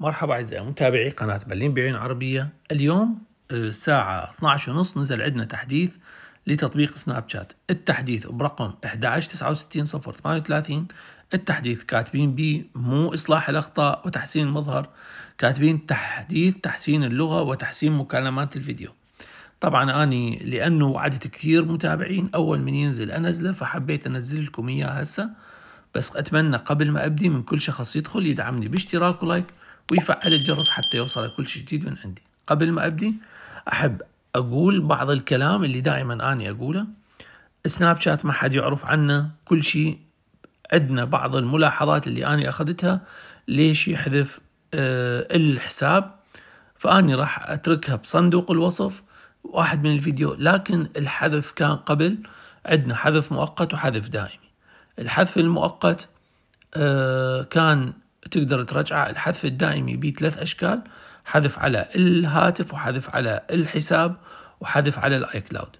مرحبا أعزائي متابعي قناة بلين بعين عربية اليوم آه، الساعة ونص نزل عندنا تحديث لتطبيق سناب شات التحديث برقم 1169038 التحديث كاتبين بي مو إصلاح الأخطاء وتحسين المظهر كاتبين تحديث تحسين اللغة وتحسين مكالمات الفيديو طبعا أني لأنه وعدت كثير متابعين أول من ينزل أنزله فحبيت أنزل لكم إياه هسه بس أتمنى قبل ما أبدي من كل شخص يدخل يدعمني باشتراك ولايك ويفعل الجرس حتى يوصل كل شيء جديد من عندي قبل ما أبدي أحب أقول بعض الكلام اللي دائما أني أقوله سناب شات ما حد يعرف عنه كل شيء عندنا بعض الملاحظات اللي أنا أخذتها ليش يحذف أه الحساب فأني راح أتركها بصندوق الوصف واحد من الفيديو لكن الحذف كان قبل عندنا حذف مؤقت وحذف دائمي الحذف المؤقت آه، كان تقدر ترجعه الحذف الدائمي يبي ثلاث اشكال حذف على الهاتف وحذف على الحساب وحذف على الاي كلاود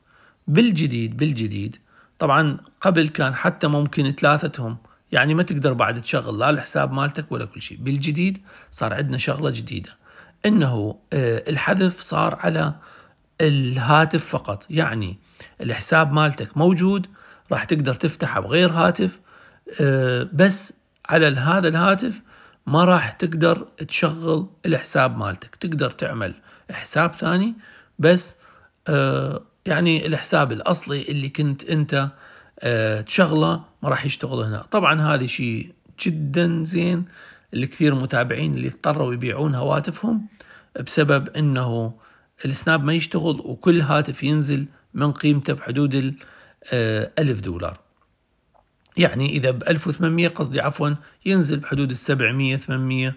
بالجديد بالجديد طبعا قبل كان حتى ممكن ثلاثتهم يعني ما تقدر بعد تشغل لا الحساب مالتك ولا كل شيء بالجديد صار عندنا شغله جديده انه آه، الحذف صار على الهاتف فقط يعني الحساب مالتك موجود راح تقدر تفتحه بغير هاتف آه، بس على هذا الهاتف ما راح تقدر تشغل الحساب مالتك تقدر تعمل حساب ثاني بس آه، يعني الحساب الاصلي اللي كنت انت آه، تشغله ما راح يشتغل هنا طبعا هذا شيء جدا زين الكثير متابعين اللي اضطروا يبيعون هواتفهم بسبب انه السناب ما يشتغل وكل هاتف ينزل من قيمته بحدود الألف آه، دولار يعني إذا ب 1800 قصدي عفوا ينزل بحدود ال 700 800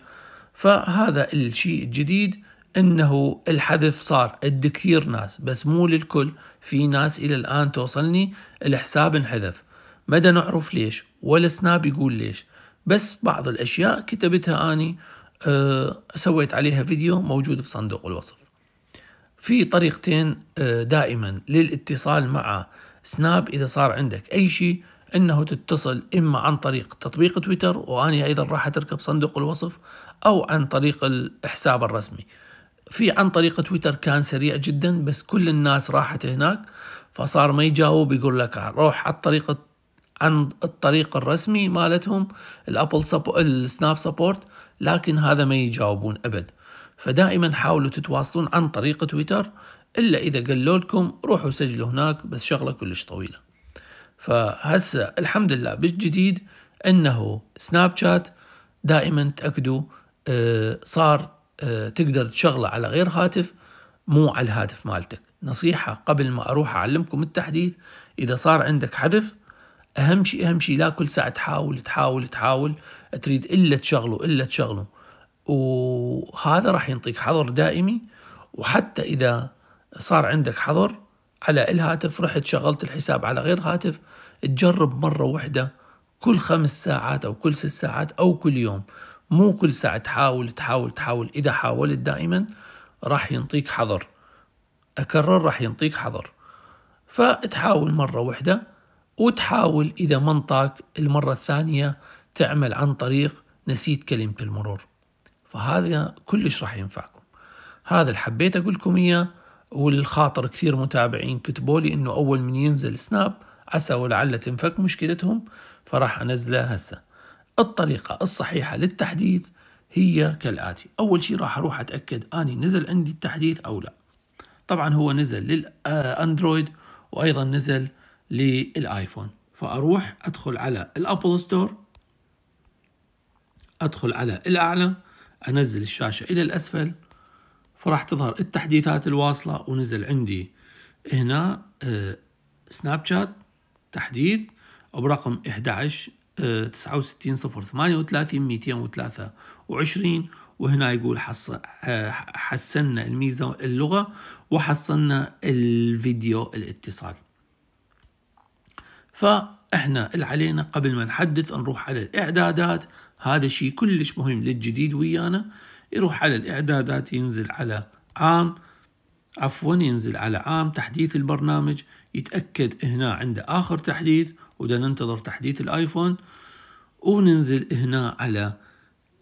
فهذا الشيء الجديد انه الحذف صار عند كثير ناس بس مو للكل في ناس الى الان توصلني الحساب انحذف مدى نعرف ليش ولا سناب يقول ليش بس بعض الاشياء كتبتها اني آه، سويت عليها فيديو موجود بصندوق الوصف في طريقتين آه، دائما للاتصال مع سناب اذا صار عندك اي شيء انه تتصل اما عن طريق تطبيق تويتر واني ايضا راح اتركه بصندوق الوصف او عن طريق الحساب الرسمي في عن طريق تويتر كان سريع جدا بس كل الناس راحت هناك فصار ما يجاوب يقول لك روح على الطريق عن الطريق الرسمي مالتهم الابل سبو السناب سبورت لكن هذا ما يجاوبون ابد فدائما حاولوا تتواصلون عن طريق تويتر الا اذا قالوا لكم روحوا سجلوا هناك بس شغله كلش طويله فهسه الحمد لله بالجديد انه سناب شات دائما تاكدوا آه، صار آه، تقدر تشغله على غير هاتف مو على الهاتف مالتك نصيحة قبل ما أروح أعلمكم التحديث إذا صار عندك حذف أهم شيء أهم شيء لا كل ساعة تحاول تحاول تحاول تريد إلا تشغله إلا تشغله وهذا راح ينطيك حظر دائمي وحتى إذا صار عندك حظر على الهاتف رحت شغلت الحساب على غير هاتف تجرب مرة واحدة كل خمس ساعات أو كل ست ساعات أو كل يوم مو كل ساعة تحاول تحاول تحاول إذا حاولت دائما راح ينطيك حظر أكرر راح ينطيك حظر فتحاول مرة واحدة وتحاول إذا منطاك المرة الثانية تعمل عن طريق نسيت كلمة المرور فهذا كلش راح ينفعكم هذا اللي حبيت أقولكم إياه والخاطر كثير متابعين كتبوا لي انه اول من ينزل سناب عسى ولعل تنفك مشكلتهم فراح انزله هسه الطريقة الصحيحة للتحديث هي كالآتي أول شيء راح أروح أتأكد أني نزل عندي التحديث أو لا طبعا هو نزل للأندرويد آه، وأيضا نزل للآيفون فأروح أدخل على الأبل ستور أدخل على الأعلى أنزل الشاشة إلى الأسفل فراح تظهر التحديثات الواصلة ونزل عندي هنا سناب آه، شات تحديث برقم 11 69 0 38 223 وهنا يقول آه، حسنا الميزة اللغة وحصلنا الفيديو الاتصال فإحنا اللي علينا قبل ما نحدث نروح على الإعدادات هذا شيء كلش مهم للجديد ويانا يروح على الإعدادات ينزل على عام عفوا ينزل على عام تحديث البرنامج يتأكد هنا عنده آخر تحديث وده ننتظر تحديث الآيفون وننزل هنا على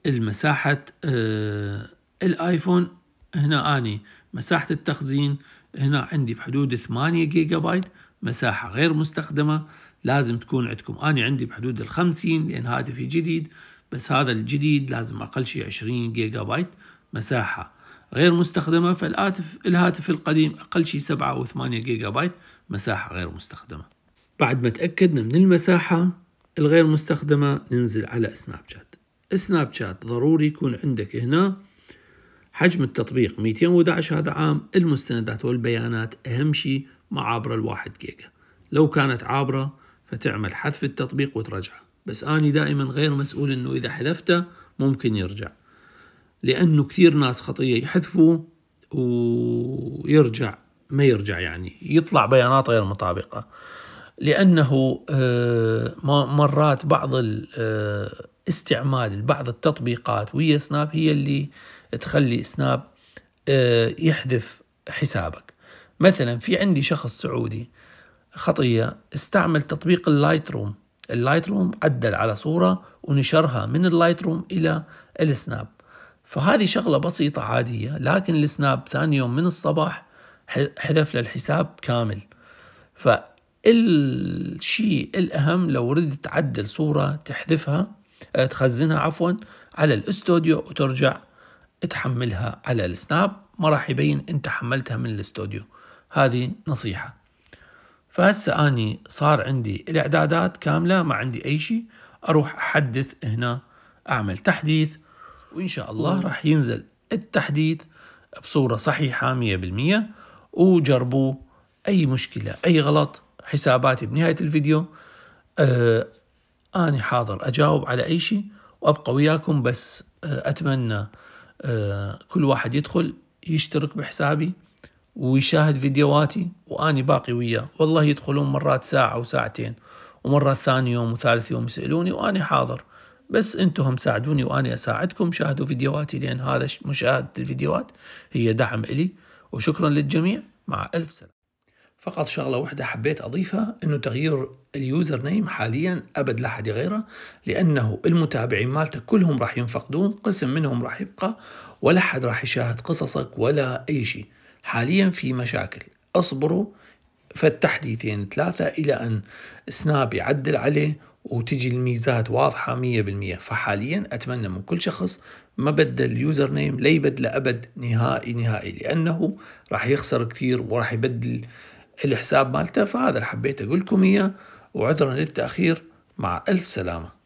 المساحة آه الآيفون هنا أني مساحة التخزين هنا عندي بحدود 8 جيجا بايت مساحة غير مستخدمة لازم تكون عندكم أني عندي بحدود الخمسين لأن هاتفي جديد بس هذا الجديد لازم أقل شيء 20 جيجا بايت مساحة غير مستخدمة فالهاتف الهاتف القديم أقل شيء 7 أو 8 جيجا بايت مساحة غير مستخدمة بعد ما تأكدنا من المساحة الغير مستخدمة ننزل على سناب شات سناب شات ضروري يكون عندك هنا حجم التطبيق 211 هذا عام المستندات والبيانات أهم شيء ما عابرة الواحد جيجا لو كانت عابرة فتعمل حذف التطبيق وترجعه بس أنا دائما غير مسؤول أنه إذا حذفته ممكن يرجع لأنه كثير ناس خطية يحذفوا ويرجع ما يرجع يعني يطلع بيانات غير مطابقة لأنه آه، مرات بعض آه، استعمال بعض التطبيقات ويا سناب هي اللي تخلي سناب آه، يحذف حسابك مثلا في عندي شخص سعودي خطية استعمل تطبيق اللايت روم اللايت روم عدل على صورة ونشرها من اللايت روم إلى السناب فهذه شغلة بسيطة عادية لكن السناب ثاني يوم من الصباح حذف للحساب كامل فالشيء الأهم لو ردت تعدل صورة تحذفها آه، تخزنها عفوا على الاستوديو وترجع تحملها على السناب ما راح يبين انت حملتها من الاستوديو هذه نصيحه فهسه اني صار عندي الاعدادات كامله ما عندي اي شيء اروح احدث هنا اعمل تحديث وان شاء الله راح ينزل التحديث بصوره صحيحه 100% وجربوه اي مشكله اي غلط حساباتي بنهايه الفيديو آه اني حاضر اجاوب على اي شيء وابقى وياكم بس آه اتمنى آه كل واحد يدخل يشترك بحسابي ويشاهد فيديوهاتي واني باقي وياه والله يدخلون مرات ساعة وساعتين ومرة ثاني يوم وثالث يوم يسألوني واني حاضر بس انتم هم ساعدوني واني اساعدكم شاهدوا فيديوهاتي لان هذا مشاهدة الفيديوهات هي دعم الي وشكرا للجميع مع الف سلامة فقط شغلة واحدة حبيت أضيفها أنه تغيير اليوزر نيم حاليا أبد لا حد غيره لأنه المتابعين مالتك كلهم راح ينفقدون قسم منهم راح يبقى ولا حد راح يشاهد قصصك ولا أي شيء حاليا في مشاكل اصبروا فالتحديثين ثلاثة إلى أن سناب يعدل عليه وتجي الميزات واضحة مية بالمية فحاليا أتمنى من كل شخص ما بدل يوزر نيم لا يبدل أبد نهائي نهائي لأنه راح يخسر كثير وراح يبدل الحساب مالته فهذا اللي حبيت أقول لكم إياه وعذرا للتأخير مع ألف سلامة